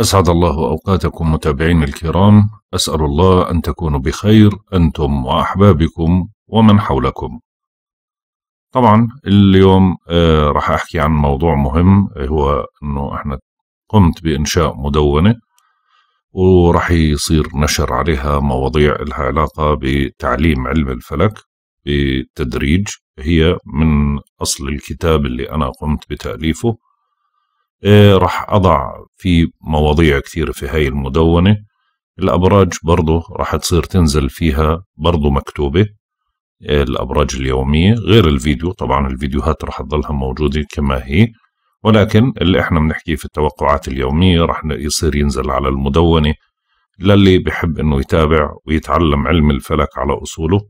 أسعد الله أوقاتكم متابعين الكرام أسأل الله أن تكونوا بخير أنتم وأحبابكم ومن حولكم طبعا اليوم آه، راح أحكي عن موضوع مهم آه، هو أنه إحنا قمت بإنشاء مدونة وراح يصير نشر عليها مواضيع لها علاقة بتعليم علم الفلك بالتدريج هي من أصل الكتاب اللي أنا قمت بتأليفه إيه، راح أضع في مواضيع كثيرة في هاي المدونة الأبراج برضو راح تصير تنزل فيها برضو مكتوبة إيه، الأبراج اليومية غير الفيديو طبعا الفيديوهات راح تظلها موجودة كما هي ولكن اللي احنا بنحكيه في التوقعات اليومية راح يصير ينزل على المدونة للي بحب انه يتابع ويتعلم علم الفلك على اصوله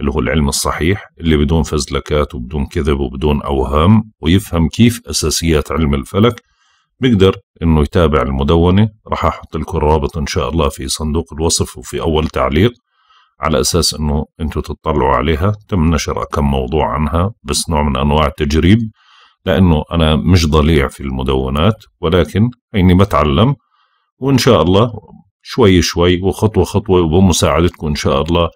اللي هو العلم الصحيح اللي بدون فزلكات وبدون كذب وبدون اوهام ويفهم كيف اساسيات علم الفلك بيقدر انه يتابع المدونه راح احط لكم الرابط ان شاء الله في صندوق الوصف وفي اول تعليق على اساس انه انتم تطلعوا عليها تم نشر كم موضوع عنها بس نوع من انواع التجريب لانه انا مش ضليع في المدونات ولكن اني بتعلم وان شاء الله شوي شوي وخطوه خطوه وبمساعدتكم ان شاء الله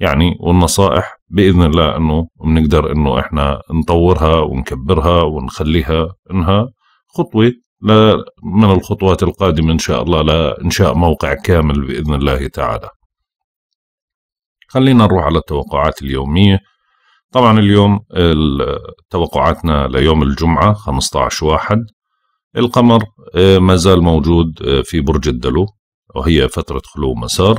يعني والنصائح باذن الله انه بنقدر انه احنا نطورها ونكبرها ونخليها انها خطوه من الخطوات القادمة إن شاء الله لإنشاء موقع كامل بإذن الله تعالى خلينا نروح على التوقعات اليومية طبعا اليوم توقعاتنا ليوم الجمعة 15 واحد القمر آه، ما زال موجود آه، في برج الدلو وهي فترة خلو مسار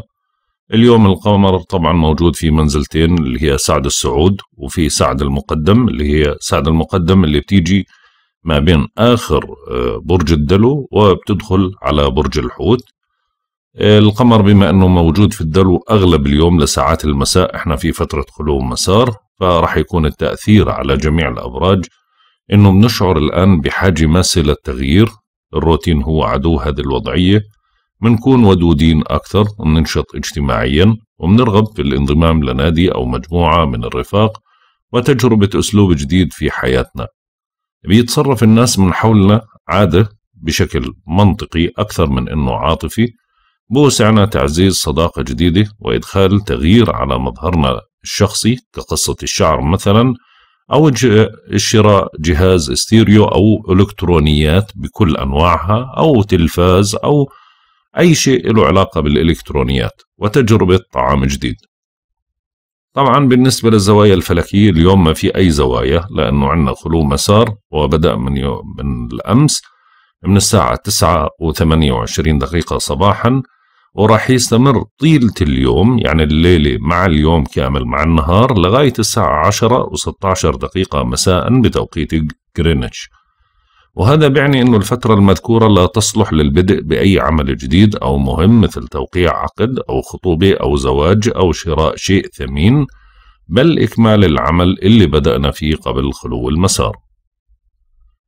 اليوم القمر طبعا موجود في منزلتين اللي هي سعد السعود وفي سعد المقدم اللي هي سعد المقدم اللي بتيجي ما بين آخر آه، برج الدلو وبتدخل على برج الحوت آه، القمر بما أنه موجود في الدلو أغلب اليوم لساعات المساء إحنا في فترة خلو مسار فراح يكون التأثير على جميع الأبراج إنه بنشعر الآن بحاجة ماسة للتغيير الروتين هو عدو هذه الوضعية بنكون ودودين أكثر بننشط اجتماعيا وبنرغب في الانضمام لنادي أو مجموعة من الرفاق وتجربة أسلوب جديد في حياتنا بيتصرف الناس من حولنا عادة بشكل منطقي أكثر من أنه عاطفي بوسعنا تعزيز صداقة جديدة وإدخال تغيير على مظهرنا الشخصي كقصة الشعر مثلا أو الشراء جهاز استيريو أو إلكترونيات بكل أنواعها أو تلفاز أو أي شيء له علاقة بالإلكترونيات وتجربة طعام جديد طبعا بالنسبة للزوايا الفلكية اليوم ما في أي زوايا لأنه عندنا خلو مسار وبدأ من, يوم من الأمس من الساعة 9 و28 دقيقة صباحا وراح يستمر طيلة اليوم يعني الليلة مع اليوم كامل مع النهار لغاية الساعة 10 و16 دقيقة مساء بتوقيت جرينتش وهذا بيعني أن الفترة المذكورة لا تصلح للبدء بأي عمل جديد أو مهم مثل توقيع عقد أو خطوبة أو زواج أو شراء شيء ثمين بل إكمال العمل اللي بدأنا فيه قبل خلو المسار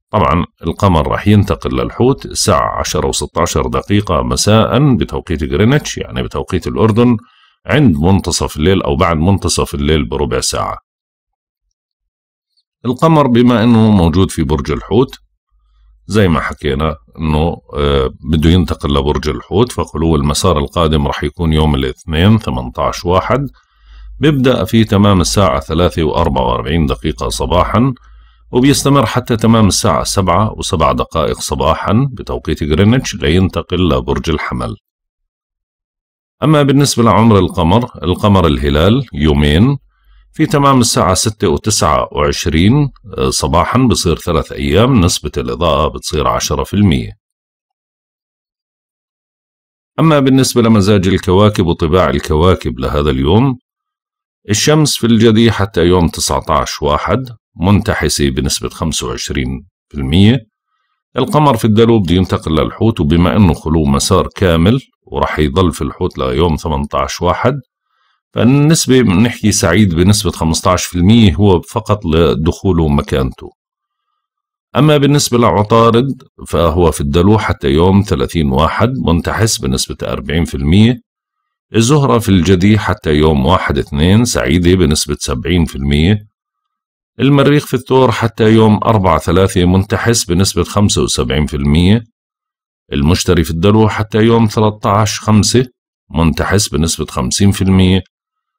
طبعا القمر راح ينتقل للحوت الساعة 10 و16 دقيقة مساء بتوقيت غرينتش يعني بتوقيت الأردن عند منتصف الليل أو بعد منتصف الليل بربع ساعة القمر بما أنه موجود في برج الحوت زي ما حكينا انه آه، بده ينتقل لبرج الحوت فخلو المسار القادم رح يكون يوم الاثنين 18 واحد بيبدأ في تمام الساعة ثلاثة و واربعين دقيقة صباحا وبيستمر حتى تمام الساعة سبعة وسبع دقائق صباحا بتوقيت جرينتش لينتقل لبرج الحمل أما بالنسبة لعمر القمر القمر الهلال يومين في تمام الساعة 6 و 29 صباحا بصير ثلاث أيام نسبة الإضاءة بتصير 10% أما بالنسبة لمزاج الكواكب وطباع الكواكب لهذا اليوم الشمس في الجدي حتى يوم 19 واحد منتحسة بنسبة 25% القمر في الدلو بده ينتقل للحوت وبما انه خلو مسار كامل ورح يضل في الحوت ليوم 18 واحد فالنسبة بنحكي سعيد بنسبة 15% هو فقط لدخوله مكانته أما بالنسبة لعطارد فهو في الدلو حتى يوم 30 واحد منتحس بنسبة 40% الزهرة في الجدي حتى يوم واحد اثنين سعيدة بنسبة 70% المريخ في الثور حتى يوم أربعة ثلاثة منتحس بنسبة 75% المشتري في الدلو حتى يوم 13 خمسة منتحس بنسبة 50%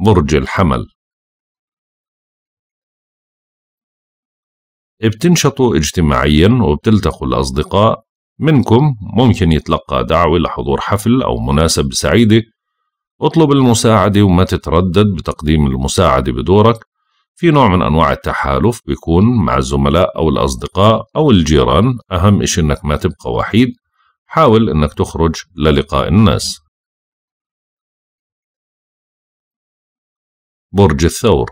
برج الحمل بتنشطوا اجتماعيا وبتلتقوا الأصدقاء منكم ممكن يتلقى دعوة لحضور حفل أو مناسبة سعيدة اطلب المساعدة وما تتردد بتقديم المساعدة بدورك في نوع من أنواع التحالف بيكون مع الزملاء أو الأصدقاء أو الجيران أهم إشي إنك ما تبقى وحيد حاول إنك تخرج للقاء الناس برج الثور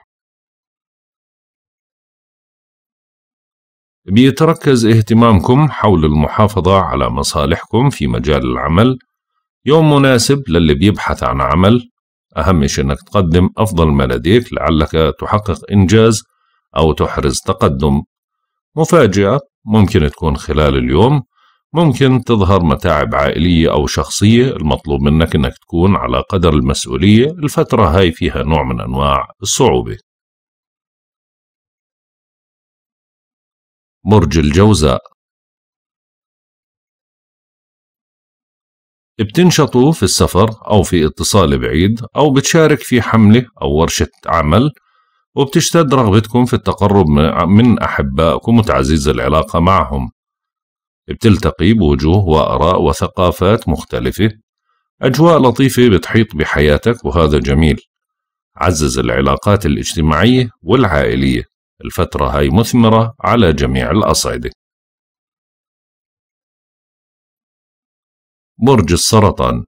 بيتركز اهتمامكم حول المحافظة على مصالحكم في مجال العمل يوم مناسب للي بيبحث عن عمل أهم شيء أنك تقدم أفضل ما لديك لعلك تحقق إنجاز أو تحرز تقدم مفاجأة ممكن تكون خلال اليوم ممكن تظهر متاعب عائلية أو شخصية المطلوب منك أنك تكون على قدر المسؤولية الفترة هاي فيها نوع من أنواع الصعوبة برج الجوزاء بتنشطوا في السفر أو في اتصال بعيد أو بتشارك في حملة أو ورشة عمل وبتشتد رغبتكم في التقرب من أحبائكم وتعزيز العلاقة معهم بتلتقي بوجوه وآراء وثقافات مختلفة أجواء لطيفة بتحيط بحياتك وهذا جميل عزز العلاقات الاجتماعية والعائلية الفترة هاي مثمرة على جميع الأصعدة برج السرطان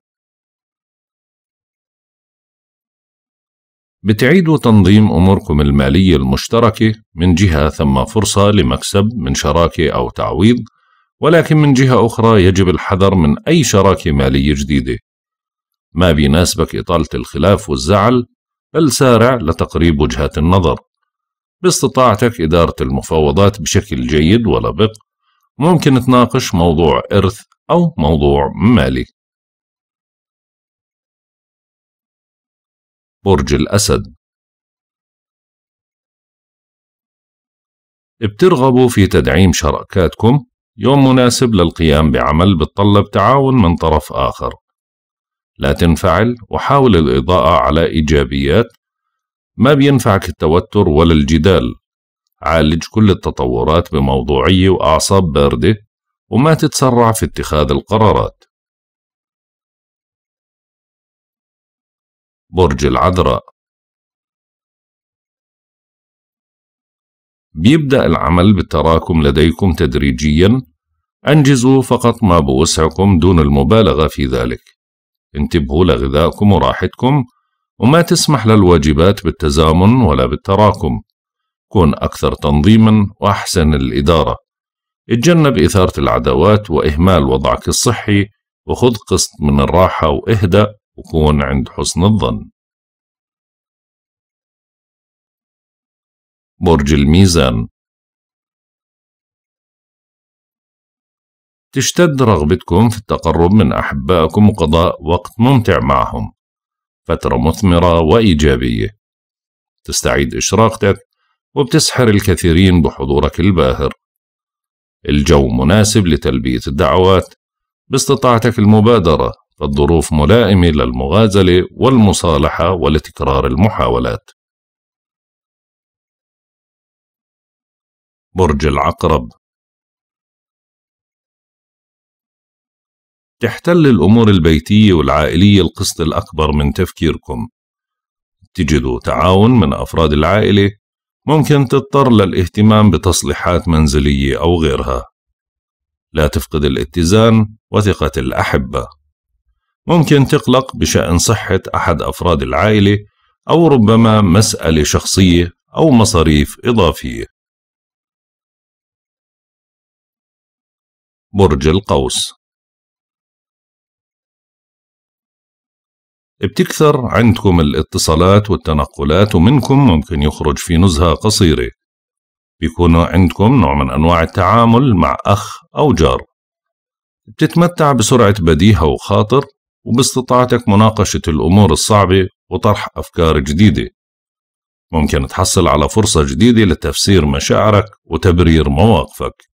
بتعيدوا تنظيم أموركم المالية المشتركة من جهة ثم فرصة لمكسب من شراكة أو تعويض ولكن من جهة أخرى يجب الحذر من أي شراكة مالية جديدة ما بيناسبك إطالة الخلاف والزعل بل سارع لتقريب وجهات النظر باستطاعتك إدارة المفاوضات بشكل جيد ولبق ممكن تناقش موضوع إرث أو موضوع مالي برج الأسد بترغبوا في تدعيم شراكاتكم يوم مناسب للقيام بعمل بتطلب تعاون من طرف آخر لا تنفعل وحاول الإضاءة على إيجابيات ما بينفعك التوتر ولا الجدال عالج كل التطورات بموضوعية وأعصاب باردة وما تتسرع في اتخاذ القرارات برج العذراء بيبدأ العمل بالتراكم لديكم تدريجيا أنجزوا فقط ما بوسعكم دون المبالغة في ذلك انتبهوا لغذائكم وراحتكم وما تسمح للواجبات بالتزامن ولا بالتراكم كن أكثر تنظيما وأحسن الإدارة اتجنب إثارة العداوات وإهمال وضعك الصحي وخذ قسط من الراحة واهدأ وكون عند حسن الظن برج الميزان تشتد رغبتكم في التقرب من أحبائكم وقضاء وقت ممتع معهم فترة مثمرة وإيجابية تستعيد إشراقتك وبتسحر الكثيرين بحضورك الباهر الجو مناسب لتلبية الدعوات باستطاعتك المبادرة فالظروف ملائمة للمغازلة والمصالحة ولتكرار المحاولات برج العقرب تحتل الأمور البيتية والعائلية القسط الأكبر من تفكيركم تجدوا تعاون من أفراد العائلة ممكن تضطر للاهتمام بتصليحات منزلية أو غيرها لا تفقد الاتزان وثقة الأحبة ممكن تقلق بشأن صحة أحد أفراد العائلة أو ربما مسألة شخصية أو مصاريف إضافية برج القوس بتكثر عندكم الاتصالات والتنقلات ومنكم ممكن يخرج في نزهة قصيرة بيكون عندكم نوع من أنواع التعامل مع أخ أو جار بتتمتع بسرعة بديهة وخاطر وباستطاعتك مناقشة الأمور الصعبة وطرح أفكار جديدة ممكن تحصل على فرصة جديدة لتفسير مشاعرك وتبرير مواقفك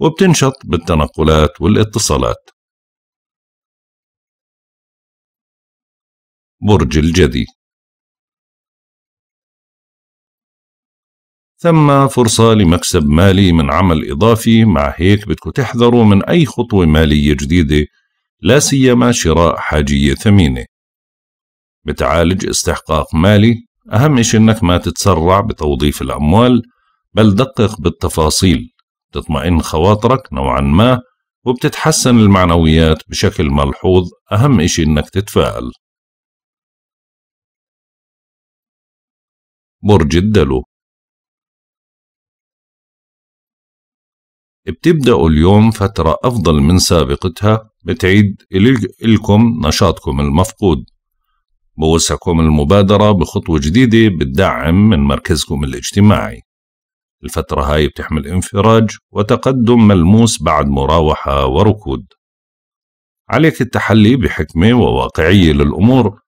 وبتنشط بالتنقلات والاتصالات برج الجدي ثم فرصة لمكسب مالي من عمل إضافي مع هيك بدكم تحذروا من أي خطوة مالية جديدة لا سيما شراء حاجية ثمينة بتعالج استحقاق مالي أهم إشي إنك ما تتسرع بتوظيف الأموال بل دقق بالتفاصيل بتطمئن خواطرك نوعا ما وبتتحسن المعنويات بشكل ملحوظ أهم إشي إنك تتفائل برج الدلو بتبدأوا اليوم فترة أفضل من سابقتها بتعيد لكم نشاطكم المفقود بوسعكم المبادرة بخطوة جديدة بتدعم من مركزكم الاجتماعي الفترة هاي بتحمل انفراج وتقدم ملموس بعد مراوحة وركود عليك التحلي بحكمة وواقعية للأمور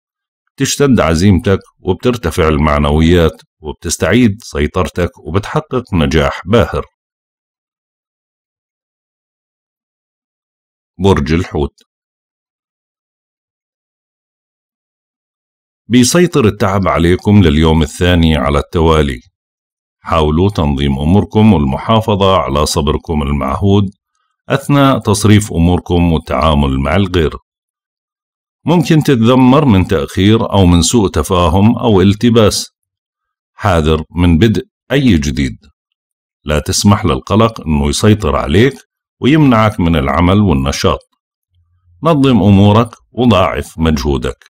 تشتد عزيمتك وبترتفع المعنويات وبتستعيد سيطرتك وبتحقق نجاح باهر برج الحوت بيسيطر التعب عليكم لليوم الثاني على التوالي حاولوا تنظيم أموركم والمحافظة على صبركم المعهود أثناء تصريف أموركم والتعامل مع الغير ممكن تتذمر من تأخير أو من سوء تفاهم أو التباس حاذر من بدء أي جديد لا تسمح للقلق أنه يسيطر عليك ويمنعك من العمل والنشاط نظم أمورك وضاعف مجهودك